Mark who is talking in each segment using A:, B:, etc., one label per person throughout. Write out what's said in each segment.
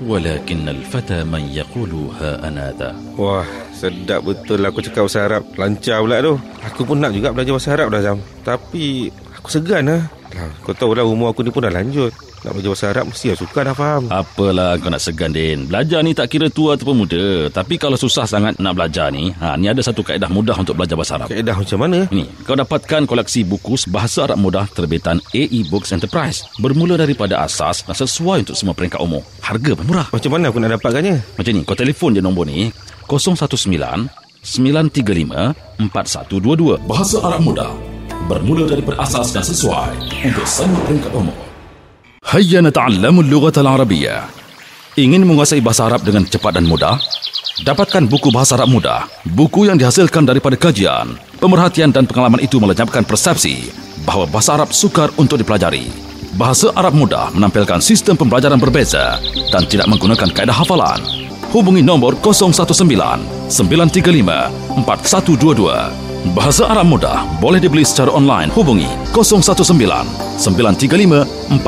A: ولكن الفتى من يقولها أنا ذا واه sedap betul aku cakap bahasa Arab lancar pula tu aku pun nak juga belajar bahasa Arab dah Zam tapi aku segan ah. lah kau tahu lah umur aku ni pun dah lanjut nak belajar bahasa Arab mesti lah suka dah faham. Apalah kau nak segan Din. Belajar ni tak kira tua ataupun muda. Tapi kalau susah sangat nak belajar ni, ha ni ada satu kaedah mudah untuk belajar bahasa Arab. Kaedah macam mana? Ni, kau dapatkan koleksi buku bahasa Arab mudah terbitan AE Books Enterprise. Bermula daripada asas dan sesuai untuk semua peringkat umur. Harga pun murah. Macam mana aku nak dapatkannya? Macam ni, kau telefon je nombor ni 019 935 Bahasa Arab Muda Bermula dari perasas dan sesuai Untuk semua peringkat umum Hayya nata'allamu al-lughata al-arabiyya. Ingin menguasai bahasa Arab dengan cepat dan mudah? Dapatkan buku bahasa Arab mudah. Buku yang dihasilkan daripada kajian, pemerhatian dan pengalaman itu melenyapkan persepsi bahawa bahasa Arab sukar untuk dipelajari. Bahasa Arab mudah menampilkan sistem pembelajaran berbeza dan tidak menggunakan kaedah hafalan. Hubungi nombor 019 935 4122. Bahasa Arab Mudah boleh dibeli secara online hubungi 019-935-4122.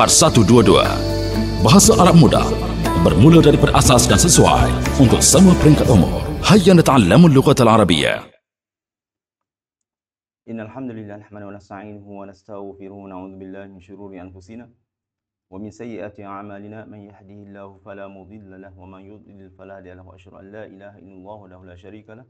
A: Bahasa Arab Mudah bermula dari perasas dan sesuai untuk semua peringkat umur. Hayya nata'allamu lukat al-Arabiyya.
B: Innal hamdalillah nahmanu wa nasta'inu wa nastaghfiruh wa na'udzu billahi min shururi anfusina wa min sayyiati a'malina man yahdihillahu fala mudilla lahu wa man yudlil fala hadiya lahu ashhadu an la ilaha illallah wa la sharika lahu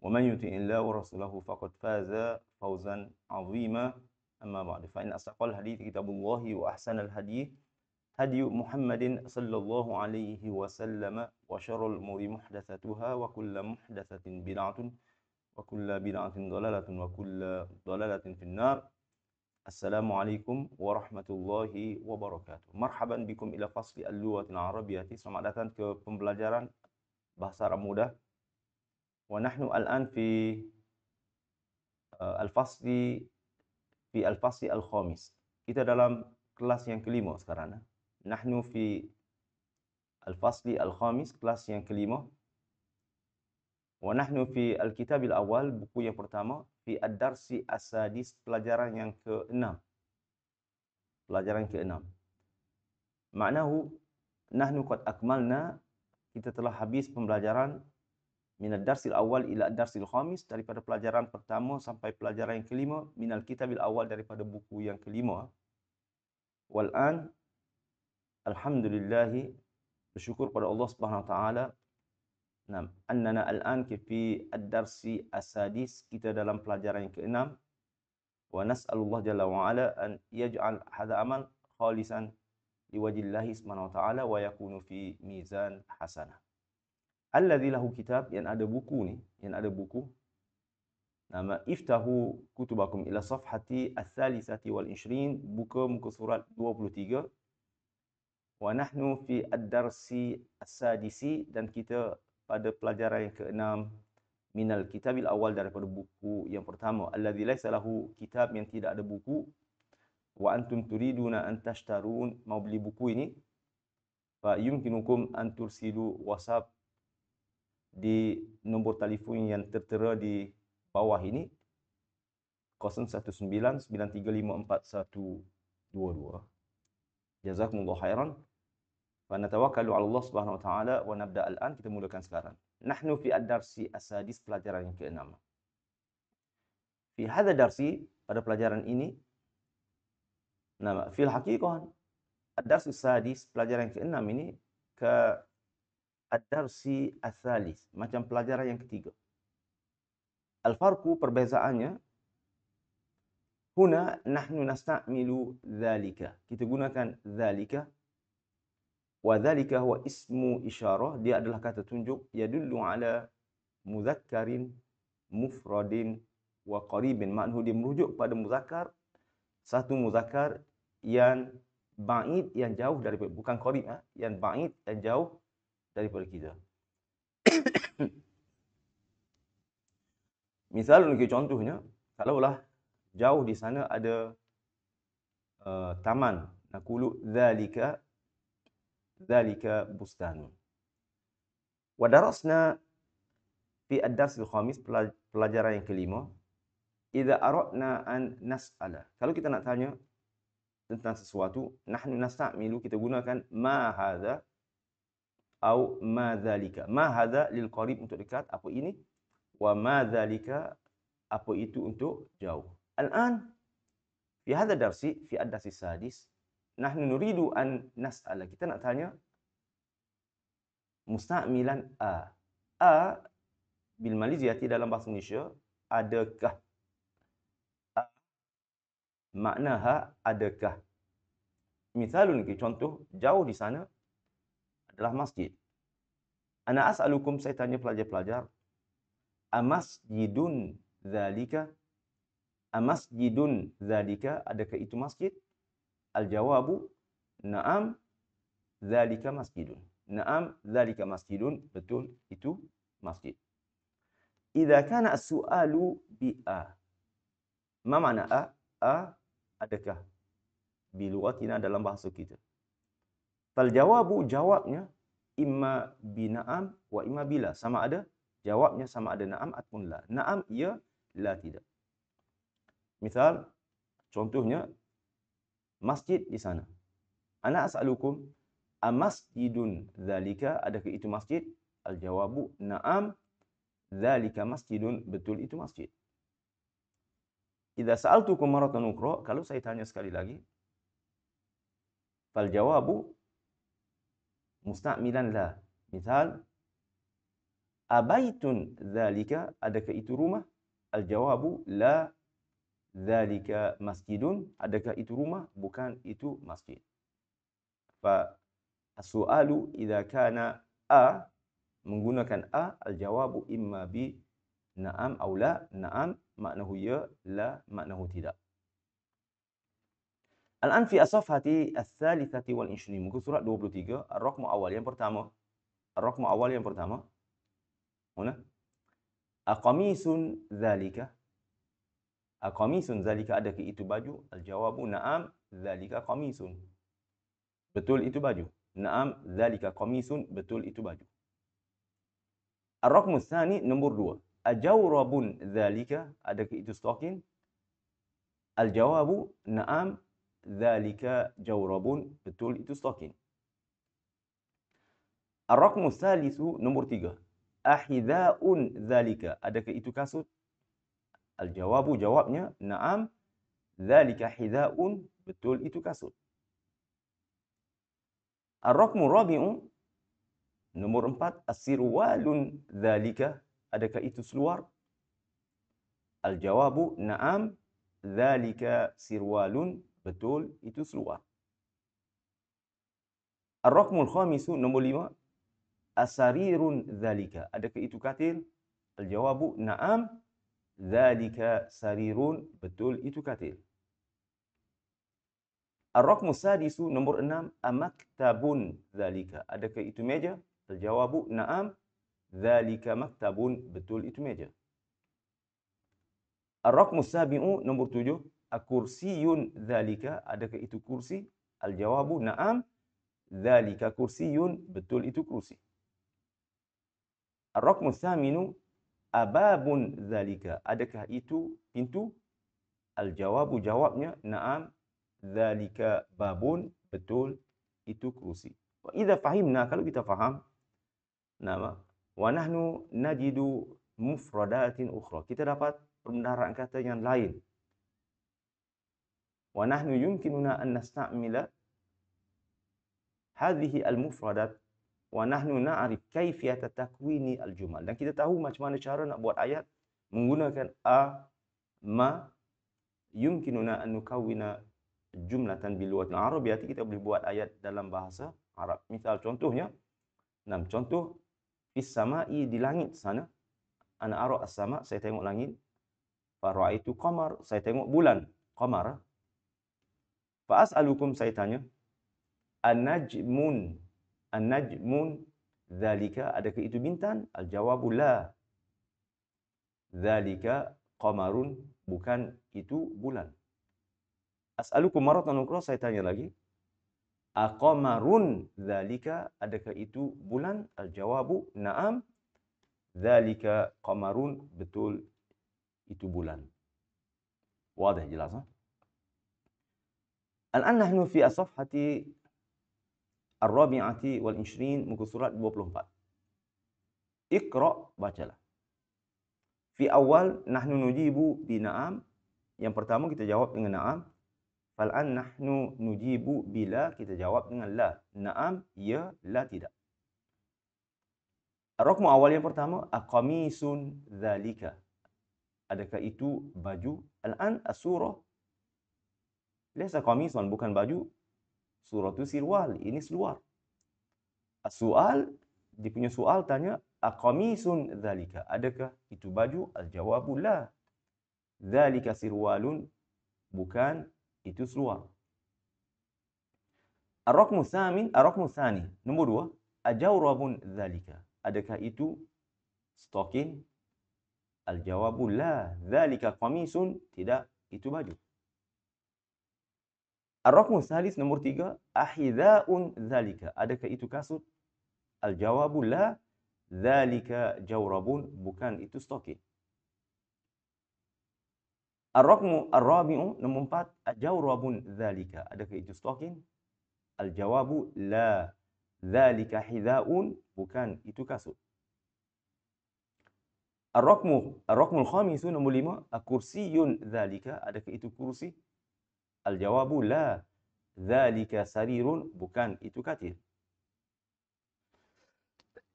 B: ومن يطع الله ورسوله فقد فاز فوزا عظيما أما بعد فإن أصدق الحديث كتاب الله وأحسن الحديث هدي محمد صلى الله عليه وسلم وشر الأمور محدثتها وكل محدثة بدعة وكل بدعة ضلالة وكل ضلالة في النار السلام عليكم ورحمة الله وبركاته مرحبا بكم إلى فصل اللغة العربية سمعتكم في ke pembelajaran bahasa Arab mudah ونحن الآن في الفصل في الفصل الخامس kita dalam kelas yang kelima sekarang eh. nahnu fi الفصل الخامس kelas yang kelima ونحن في الكتاب الأول buku yang pertama في الدرس السادس pelajaran yang keenam pelajaran keenam maknahu nahnu qad akmalna kita telah habis pembelajaran minal darsil awal ila darsil khamis daripada pelajaran pertama sampai pelajaran yang kelima minal kitabil awal daripada buku yang kelima wal an alhamdulillah bersyukur pada Allah Subhanahu taala nam annana al an fi ad darsi asadis kita dalam pelajaran yang keenam wa nas'alullah jalla wa ala an yaj'al hadha amal khalisan liwajillahi subhanahu wa ta'ala wa yakunu fi mizan hasanah Alladhi lahu kitab yang ada buku ni, yang ada buku. Nama iftahu kutubakum ila safhati al-thalisati wal-inshrin. Buka muka surat 23. Wa nahnu fi ad-darsi al-sadisi. Dan kita pada pelajaran yang keenam minal kitabil awal daripada buku yang pertama alladhi laysa lahu kitab yang tidak ada buku wa antum turiduna an tashtarun mau beli buku ini fa yumkinukum an tursilu whatsapp di nombor telefon yang tertera di bawah ini 0199354122. Jazakumullah khairan Wa natawakalu ala Allah subhanahu wa ta'ala Wa nabda al Kita mulakan sekarang Nahnu fi ad-darsi asadis pelajaran yang keenam Fi hadha darsi pada pelajaran ini Nama Fi al-haqiqah Ad-darsi sadis pelajaran yang keenam ini Ke ad-darsi athalis. Macam pelajaran yang ketiga. Al-farku perbezaannya. Huna nahnu nasta'milu dhalika. Kita gunakan dhalika. Wa dhalika huwa ismu isyarah. Dia adalah kata tunjuk. Yadullu ala muzakkarin mufradin wa qaribin. Maknanya dia merujuk pada muzakkar. Satu muzakkar yang ba'id yang jauh daripada bukan qarib ha? yang ba'id yang jauh daripada kita. Misal untuk contohnya, kalaulah jauh di sana ada uh, taman, nakulu zalika zalika bustanun. Wa darasna fi ad-dars al-khamis pelajaran yang kelima, idza aradna an nas'ala. Kalau kita nak tanya tentang sesuatu, nahnu nasta'milu kita gunakan ma hadza au ma dhalika ma hadha lil qarib untuk dekat apa ini wa ma dhalika apa itu untuk jauh al-an fi hadha darsi fi ad-darsi sadis nahnu nuridu an nas'ala kita nak tanya mustamilan a a bil Malaysia maliziyati dalam bahasa Malaysia adakah a maknaha adakah misalun contoh jauh di sana adalah masjid. Ana as'alukum saya tanya pelajar-pelajar. Amasjidun zalika? Amasjidun zalika adakah itu masjid? Al-jawabu na'am zalika masjidun. Na'am zalika masjidun betul itu masjid. Idza kana as-su'alu bi a. Ma makna a? A adakah bi lugatina dalam bahasa kita? Fal jawabu jawabnya imma bi wa imma bila. Sama ada jawabnya sama ada na'am ataupun la. Na'am ya, la tidak. Misal contohnya masjid di sana. Ana as'alukum amasjidun zalika adakah itu masjid? Al jawabu na'am zalika masjidun betul itu masjid. Idza sa'altukum maratan ukhra kalau saya tanya sekali lagi fal jawabu mustamilan la misal abaitun dhalika adakah itu rumah al-jawabu la dhalika masjidun adakah itu rumah bukan itu masjid fa as-su'alu idha kana a menggunakan a al-jawabu imma bi na'am aw la na'am maknahu ya la maknahu tidak Al-an fi asafati al-thalithati wal insyni. Muka surat 23. Al-Rakmu awal yang pertama. Al-Rakmu awal yang pertama. Mana? Aqamisun zalika. Aqamisun zalika. Adakah itu baju? Al-jawabu na'am zalika qamisun. Betul itu baju. Na'am zalika qamisun. Betul itu baju. Al-Rakmu thani nombor dua. Ajawrabun zalika. ke itu stokin? Al-jawabu na'am zalika Zalika jawrabun. Betul, itu stokin. Al-Rakmu salisu, nombor tiga. Ahidha'un zalika. Adakah itu kasut? Al-jawabu jawabnya, na'am. Zalika hidha'un. Betul, itu kasut. Al-Rakmu rabi'un. Nombor empat. Asirwalun zalika. Adakah itu seluar? Al-jawabu, na'am. Zalika sirwalun betul itu seluar. Ar-raqmul khamisu nombor lima. Asarirun dhalika. Adakah itu katil? Al-jawabu na'am. Dhalika sarirun. Betul itu katil. Ar-raqmul sadisu nombor enam. Amaktabun dhalika. Adakah itu meja? Al-jawabu na'am. Dhalika maktabun. Betul itu meja. Ar-raqmul sabi'u nombor tujuh akursiyun dhalika adakah itu kursi Al jawabu, na'am dhalika kursiyun betul itu kursi ar-raqmu thaminu ababun dhalika adakah itu pintu Al jawabu jawabnya na'am zalika babun betul itu kursi wa idza fahimna kalau kita faham nama wa nahnu najidu mufradatin ukhra kita dapat perbendaharaan kata yang lain wa nahnu yumkinuna an nasta'mila hadhihi al-mufradat wa nahnu na'rif kayfiyat takwini al-jumal dan kita tahu macam mana cara nak buat ayat menggunakan a ma yumkinuna an nukawwina jumlatan bil lughatil arabiyyah kita boleh buat ayat dalam bahasa Arab misal contohnya enam contoh fis sama'i di langit sana ana ara as-sama saya tengok langit fa ra'aitu qamar saya tengok bulan qamar Fa'as alukum saya tanya. An-najmun. An-najmun. Zalika. Adakah itu bintang? Al-jawabullah. Zalika qamarun. Bukan itu bulan. As'alukum maratan ukra saya tanya lagi. Aqamarun zalika adakah itu bulan? Al-jawabu na'am. Zalika qamarun betul itu bulan. Wadah jelas. Ha? الآن نحن في الصفحة الرابعة والعشرين من سورة 24 اقرأ Fi awal أول نحن نجيب بنعم yang pertama kita jawab dengan na'am fal'an nahnu nujibu bila kita jawab dengan la na'am ya la tidak rukmu awal yang pertama aqamisun zalika. adakah itu baju al'an asurah Laisa qamisan bukan baju. Surah itu sirwal, ini seluar. Soal, dia punya soal tanya, Aqamisun dhalika, adakah itu baju? Al-jawabu la. Dhalika sirwalun, bukan itu seluar. Ar-rakmu samin, ar-rakmu sani. Nombor dua, ajawrabun dhalika, adakah itu stokin? Al-jawabu la. Dhalika qamisun, tidak itu baju. Ar-Rakmus Salis nombor tiga, Ahidha'un Zalika. Adakah itu kasut? Al-jawabu la, Zalika jawrabun, bukan itu stokin. Ar-Rakmu Ar-Rabi'u nombor empat, Jawrabun Zalika. Adakah itu stokin? Al-jawabu la, Zalika hidha'un, bukan itu kasut. Ar-Rakmu Ar-Rakmu Al-Khamisu nombor lima, Kursiyun Zalika. Adakah itu kursi? Kursi. Al-jawabu la. Zalika sarirun. Bukan itu katil.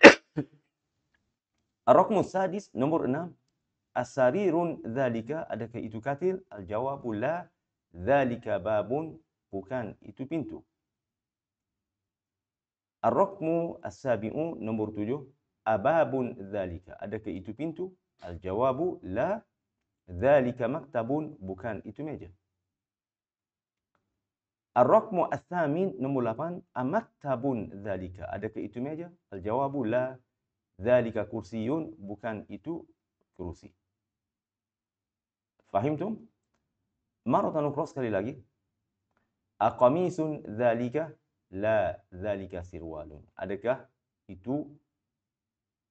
B: Al-Rakmu Sadis nombor enam. Asarirun dhalika. Adakah itu katil? Al-jawabu la. Dhalika babun. Bukan itu pintu. Al-Rakmu Asabi'u nombor tujuh. Ababun dhalika. Adakah itu pintu? Al-jawabu la. Dhalika maktabun. Bukan itu meja. الرقم الثامن نمبر 8 أمكتب ذلك adakah إتو ميجا الجواب لا ذلك كرسي بكان itu kursi فهمتم مرة أخرى sekali lagi أقميص ذلك لا ذلك سروال أدك itu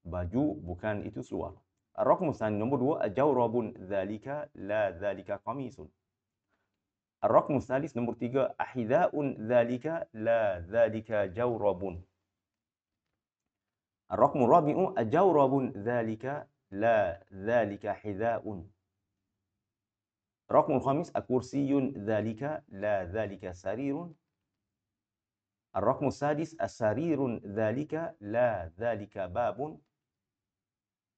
B: baju بكان إتو سروال الرقم الثاني نمبر 2 جورب ذلك لا ذلك قميص الرقم الثالث نمبر تيجا أحذاء ذلك لا ذلك جورب الرقم الرابع أجورب ذلك لا ذلك حذاء الرقم الخامس أكرسي ذلك لا ذلك سرير الرقم السادس أسرير ذلك لا ذلك باب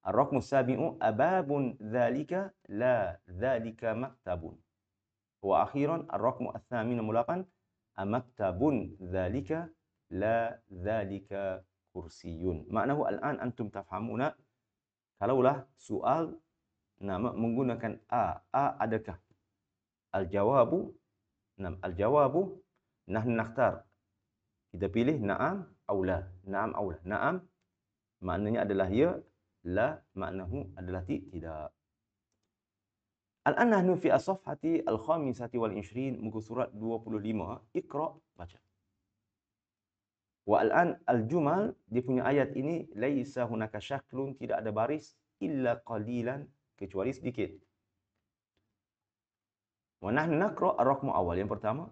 B: الرقم السابع أباب ذلك لا ذلك مكتب Wa akhiran ar-raqmu ats-tsamin 8 amaktabun dzalika la dzalika kursiyun. Maknahu al-an antum tafhamuna kalaulah soal nama menggunakan a a adakah al-jawabu nam al-jawabu nahnu nakhtar kita pilih na'am atau la na'am atau na'am maknanya adalah ya la maknahu adalah tidak Al-an nahnu fi as al-khamisati wal 20 muka surat 25 ikra baca. Wa al jumal dia punya ayat ini laisa hunaka syaklun tidak ada baris illa qalilan kecuali sedikit. Wa nahnu naqra ar-rakmu awal yang pertama.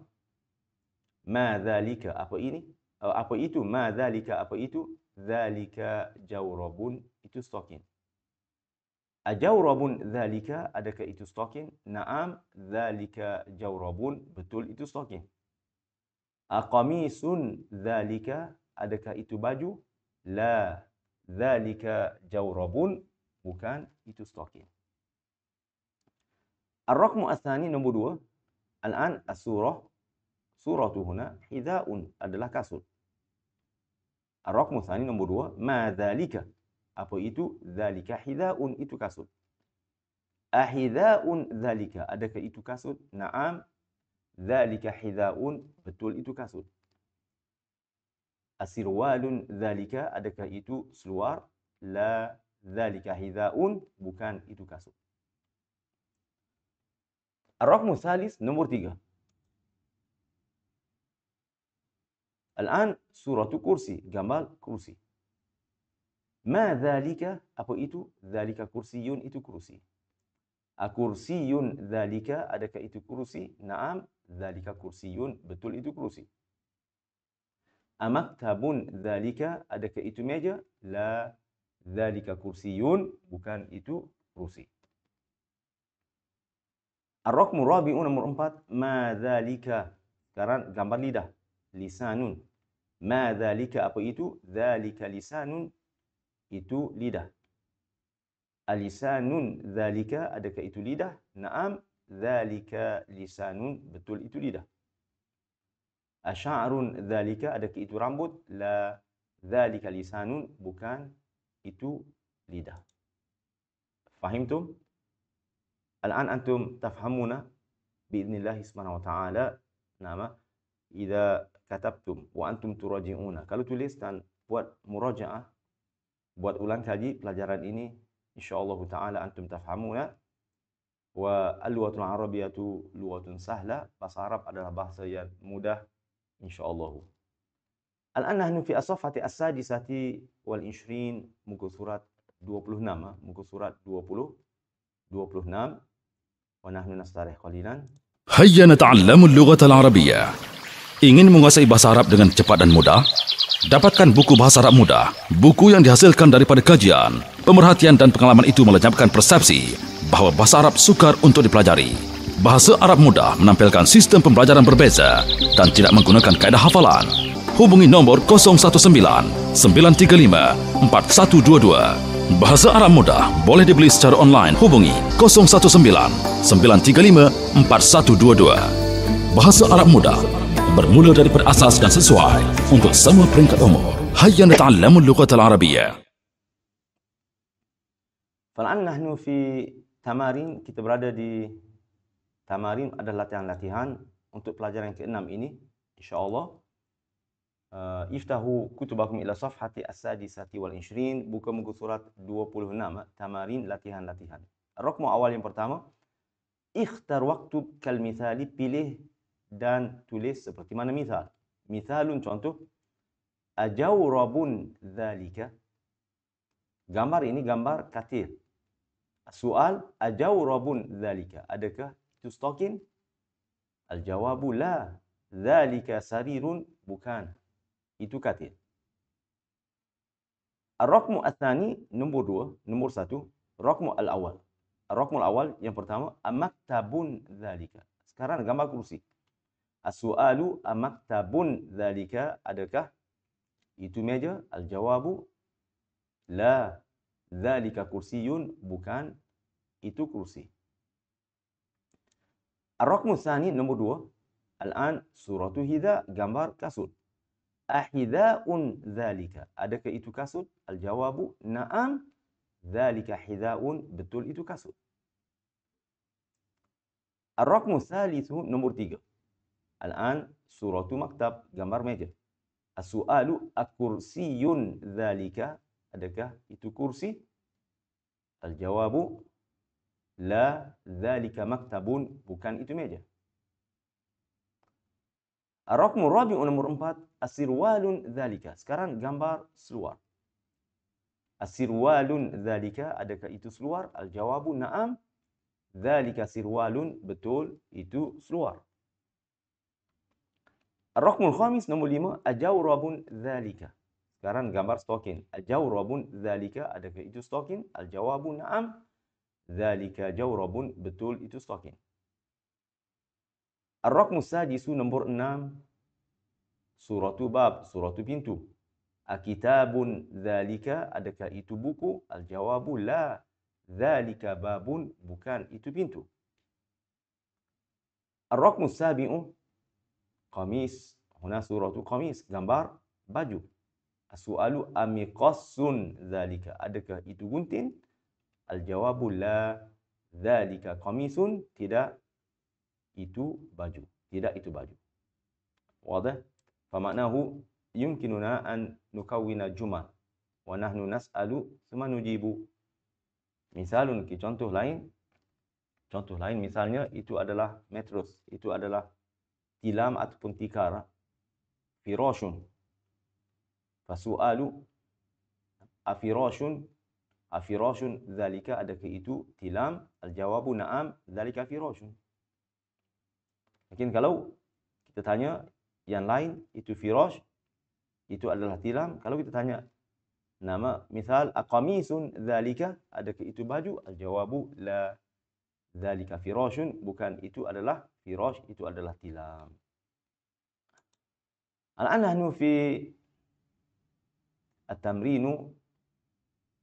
B: Ma dhalika apa ini? Eh, apa itu? Ma dhalika apa itu? Dhalika jawrabun itu stokin. Ajawrabun dhalika, adakah itu stalking? Naam, dhalika jawrabun, betul itu stalking. Aqamisun dhalika, adakah itu baju? La, dhalika jawrabun, bukan itu stalking. Al-Rakmu Al-Thani, nombor dua. Al-An, Al-Surah. Surah tu huna, Hidha'un, adalah kasut. Al-Rakmu Al-Thani, nombor dua. Ma dhalika? Apa itu? Zalika hidhaun itu kasut. Ahidhaun zalika. Adakah itu kasut? Naam. Zalika hidhaun. Betul itu kasut. Asirwalun zalika. Adakah itu seluar? La. Zalika hidhaun. Bukan itu kasut. الرقم الثالث نمبر تيجا الآن سورة كرسي جمال كرسي Ma dhalika apa itu? Dhalika kursiyun itu kursi. A ah, kursiyun dhalika adakah itu kursi? Naam, dhalika kursiyun betul itu kursi. A ah, maktabun dhalika adakah itu meja? La dhalika kursiyun bukan itu kursi. Ar-rakmu rabi'un nomor empat. Ma dhalika. Sekarang gambar lidah. Lisanun. Ma dhalika apa itu? Dhalika lisanun itu lidah. Alisanun zalika adakah itu lidah? Naam zalika lisanun betul itu lidah. Asha'run zalika adakah itu rambut? La zalika lisanun bukan itu lidah. Faham Fahimtum? Al'an antum tafhamuna bi'idnillahi subhanahu wa ta'ala nama idha katabtum wa antum turaji'una. Kalau tulis dan buat muraja'ah buat ulang kaji pelajaran ini insyaallah taala antum tafhamuna ya. wa al-lughatul arabiyatu lughatun sahla bahasa arab adalah bahasa yang mudah insyaallah Al-Anhnu fi الآن نحن في الصفحة wal والعشرين من surat 26 من كسورة 26 ونحن نستريح قليلا
A: هيا نتعلم اللغة العربية ingin menguasai bahasa Arab dengan cepat dan mudah Dapatkan buku Bahasa Arab Mudah, buku yang dihasilkan daripada kajian. Pemerhatian dan pengalaman itu melenyapkan persepsi bahawa Bahasa Arab sukar untuk dipelajari. Bahasa Arab Mudah menampilkan sistem pembelajaran berbeza dan tidak menggunakan kaedah hafalan. Hubungi nombor 019-935-4122. Bahasa Arab Mudah boleh dibeli secara online. Hubungi 019-935-4122. Bahasa Arab muda bermula dari perasas dan sesuai untuk semua peringkat umur. Hayya nata'allamu al-lughat al-arabiyah.
B: Fal'an nahnu fi tamarin, kita berada di tamarin adalah latihan-latihan untuk pelajaran ke-6 ini, insyaAllah. Uh, iftahu kutubakum ila safhati as-sadisati wal insyirin Buka muka surat 26 eh, Tamarin latihan-latihan Rokmu awal yang pertama Ikhtar waktu kalmithali Pilih dan tulis seperti mana misal. Misalun contoh, ajau rabun zalika. Gambar ini gambar katil. Soal, ajau rabun zalika. Adakah itu stokin? Al-jawabu la. Dhalika sarirun bukan. Itu katil. Al-Rakmu al-Thani, nombor dua, nombor satu. Rakmu al-awal. Rakmu al-awal, yang pertama. Amaktabun zalika. Sekarang gambar kursi. As-su'alu amaktabun zalika adakah itu meja? Al-jawabu la Zalika kursiyun bukan itu kursi. Al-Rakmu Thani nomor dua. Al-An suratu hidha gambar kasut. Ahidha'un dhalika. Adakah itu kasut? Al-jawabu na'am dhalika hidha'un betul itu kasut. Al-Rakmu Thalithu nomor tiga. Al-an suratu maktab, gambar meja. As-su'alu akursiyun dhalika. Adakah itu kursi? Al-jawabu la dhalika maktabun. Bukan itu meja. Al-rakmu rabi'u nomor empat. As-sirwalun dhalika. Sekarang gambar seluar. As-sirwalun dhalika. Adakah itu seluar? Al-jawabu na'am. Dhalika sirwalun. Betul. Itu seluar. Ar-Rakmul Khamis nombor lima, Ajawrabun Zalika. Sekarang gambar stokin. Ajawrabun Zalika, adakah itu stokin? Al-Jawabun Naam. Zalika Jawrabun, betul itu stokin. Ar-Rakmul Sajisu nombor enam, Suratu Bab, Suratu Pintu. Akitabun Zalika, adakah itu buku? Al-Jawabun La. Zalika Babun, bukan itu pintu. Ar-Rakmul Sabi'un, Qamis. Huna surah tu Qamis. Gambar baju. Su'alu amiqassun zalika. Adakah itu gunting? Al-jawabu la zalika qamisun. Tidak itu baju. Tidak itu baju. Wadah. Famaknahu yumkinuna an nukawina Juma, Wa nahnu nas'alu suma nujibu. Misalun ki contoh lain. Contoh lain misalnya itu adalah metros. Itu adalah tilam ataupun tikar firashun fasualu afirashun afirashun zalika adakah itu tilam aljawabu na'am zalika firashun mungkin kalau kita tanya yang lain itu firash itu adalah tilam kalau kita tanya nama misal aqamisun zalika adakah itu baju aljawabu la zalika firashun bukan itu adalah firasy itu adalah tilam. Al-an nahnu fi at-tamrin.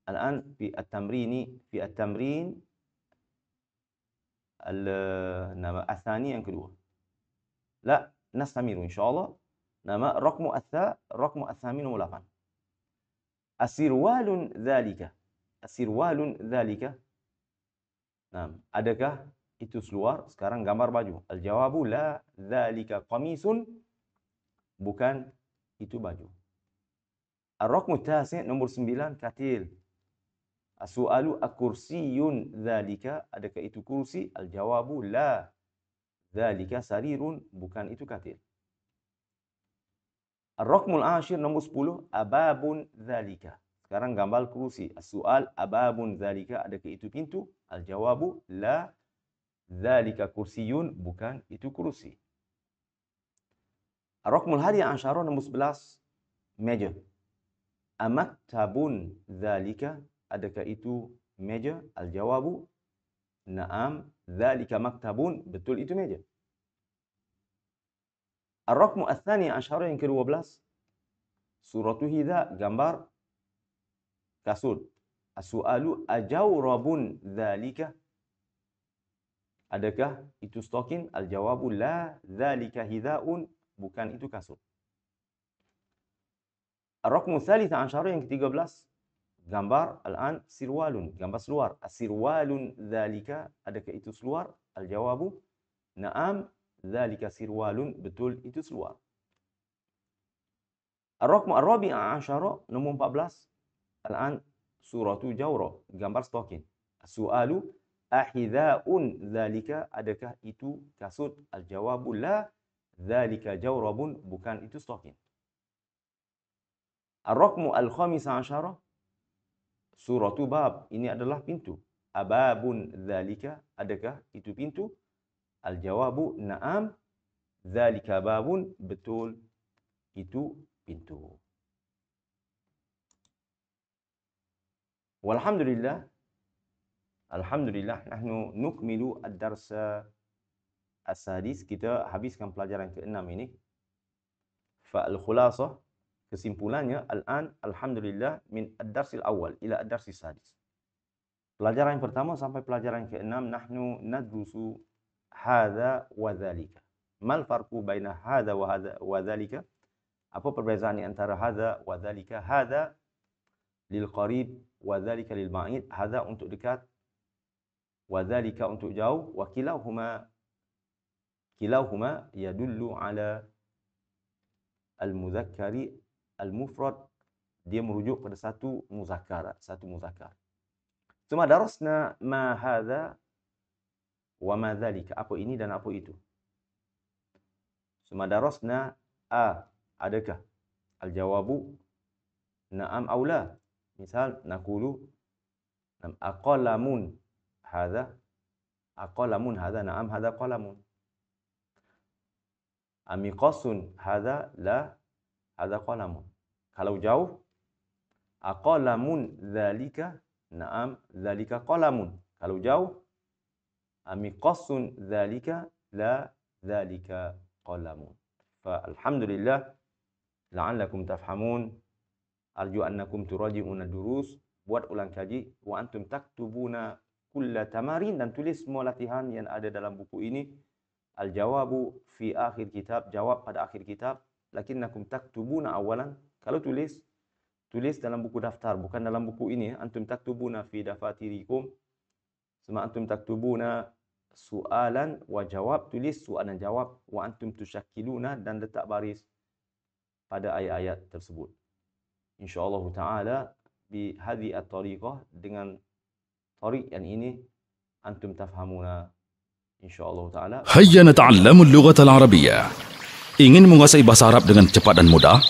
B: Al-an fi at-tamrin fi at-tamrin al-nama athani yang kedua. La nastamir insyaallah. Nama rakmu atha rakmu athamin wa lapan. Asirwalun dhalika. Asirwalun dhalika. Nah, adakah itu seluar sekarang gambar baju al jawabu la dzalika qamisun bukan itu baju ar-raqmu tasi' nombor 9 katil Asualu sualu akursiyun dzalika adakah itu kursi al jawabu la dzalika sarirun bukan itu katil ar-raqmu al-ashir nombor 10 ababun zalika. sekarang gambar kursi as ababun zalika ada ke itu pintu al jawabu la Zalika kursiyun bukan itu kursi. Rokmul hadi asyara nombor sebelas meja. Amat tabun zalika adakah itu meja? Al-jawabu naam zalika maktabun betul itu meja. Al-Rakmu al-Thani asyara yang ke-12 Suratu Hidha gambar kasut. Asu'alu ajawrabun dhalika Adakah itu stokin? Al-jawabu la dhalika hidha'un. Bukan itu kasut. Al-Rakmu thalitha ansharu yang ke-13. Gambar al-an sirwalun. Gambar seluar. Sirwalun dhalika. Adakah itu seluar? Al-jawabu na'am dhalika sirwalun. Betul itu seluar. Al-Rakmu al-Rabi ansharu nombor 14. Al-an suratu jawra. Gambar stokin. Soalu. Al-Rakmu ahidha'un zalika adakah itu kasut al-jawabul la zalika jawrabun bukan itu stocking ar-rakmu al-khamis asyara suratu bab ini adalah pintu ababun zalika adakah itu pintu al-jawabu na'am zalika babun betul itu pintu Walhamdulillah Alhamdulillah, nahnu nukmilu ad-dars as-sadis. Kita habiskan pelajaran ke-6 ini. Fa al-khulasah, kesimpulannya al-an alhamdulillah min ad-dars al-awwal ila ad-dars as-sadis. Pelajaran pertama sampai pelajaran ke-6 nahnu nadrusu hadha wa dhalika. Mal farqu baina hadha wa hadha wa dhalika? Apa perbezaan antara hadha wa dhalika? Hadha lil qarib wa dhalika lil ba'id. Hadha untuk dekat wadhalika untuk jauh wa kilahuma kilahuma yadullu ala al-muzakkari al-mufrad dia merujuk pada satu muzakkar satu muzakkar cuma darasna ma hadha wa ma dhalika apa ini dan apa itu cuma darasna a adakah al-jawabu na'am aula, misal naqulu, am aqalamun هذا قلم هذا نعم هذا قلم أميقاس هذا لا هذا قلم كلو جاو أقلم ذلك نعم ذلك قلم كلو جاو أميقاس ذلك لا ذلك قلم فالحمد لله لعلكم تفهمون أرجو أنكم تراجعون الدروس buat ulang kaji wa kulla tamarin dan tulis semua latihan yang ada dalam buku ini al-jawabu fi akhir kitab jawab pada akhir kitab lakinnakum taktubuna awalan kalau tulis tulis dalam buku daftar bukan dalam buku ini antum taktubuna fi dafatirikum sama antum taktubuna soalan wa jawab tulis soalan dan jawab wa antum tushakkiluna dan letak baris pada ayat-ayat tersebut insyaallah taala bi hadhihi at-tariqah dengan طريق يعني إني أنتم تفهمون إن شاء الله تعالى
A: هيا نتعلم اللغة العربية Ingin menguasai bahasa Arab dengan cepat dan mudah?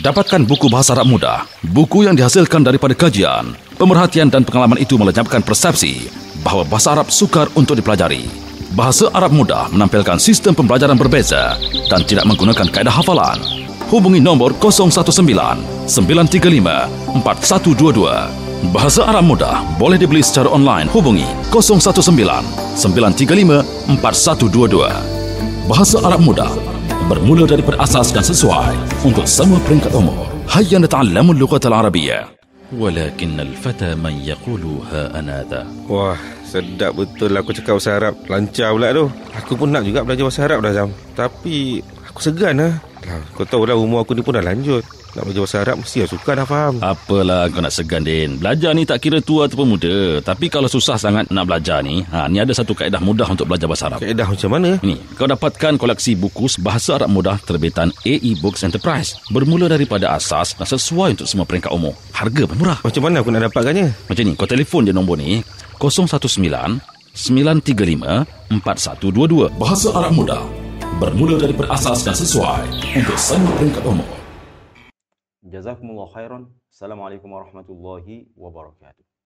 A: Dapatkan buku Bahasa Arab Mudah. Buku yang dihasilkan daripada kajian, pemerhatian dan pengalaman itu melenyapkan persepsi bahawa bahasa Arab sukar untuk dipelajari. Bahasa Arab Mudah menampilkan sistem pembelajaran berbeza dan tidak menggunakan kaedah hafalan hubungi nombor 019-935-4122. Bahasa Arab Mudah boleh dibeli secara online hubungi 019-935-4122. Bahasa Arab Mudah bermula dari perasas dan sesuai untuk semua peringkat umur. Hayya nata'allamu lukat al-Arabiyya. Walakin al-fata man yakulu ha'anada. Wah, sedap betul aku cakap bahasa Arab. Lancar pula tu. Aku pun nak juga belajar bahasa Arab dah, Zam. Tapi, aku segan lah. Lah, kau tahu lah umur aku ni pun dah lanjut. Nak belajar bahasa Arab mesti lah suka dah faham. Apalah kau nak segan, Din. Belajar ni tak kira tua ataupun muda. Tapi kalau susah sangat nak belajar ni, ha, ni ada satu kaedah mudah untuk belajar bahasa Arab. Kaedah macam mana? Ni, kau dapatkan koleksi buku Bahasa Arab Mudah terbitan AE Books Enterprise. Bermula daripada asas dan sesuai untuk semua peringkat umur. Harga pun murah. Macam mana aku nak dapatkannya? Macam ni, kau telefon je nombor ni. 019 935 4122 Bahasa Arab Mudah bermula dari berasas dan sesuai untuk semua peringkat umur.
B: Jazakumullah khairan. Assalamualaikum warahmatullahi wabarakatuh.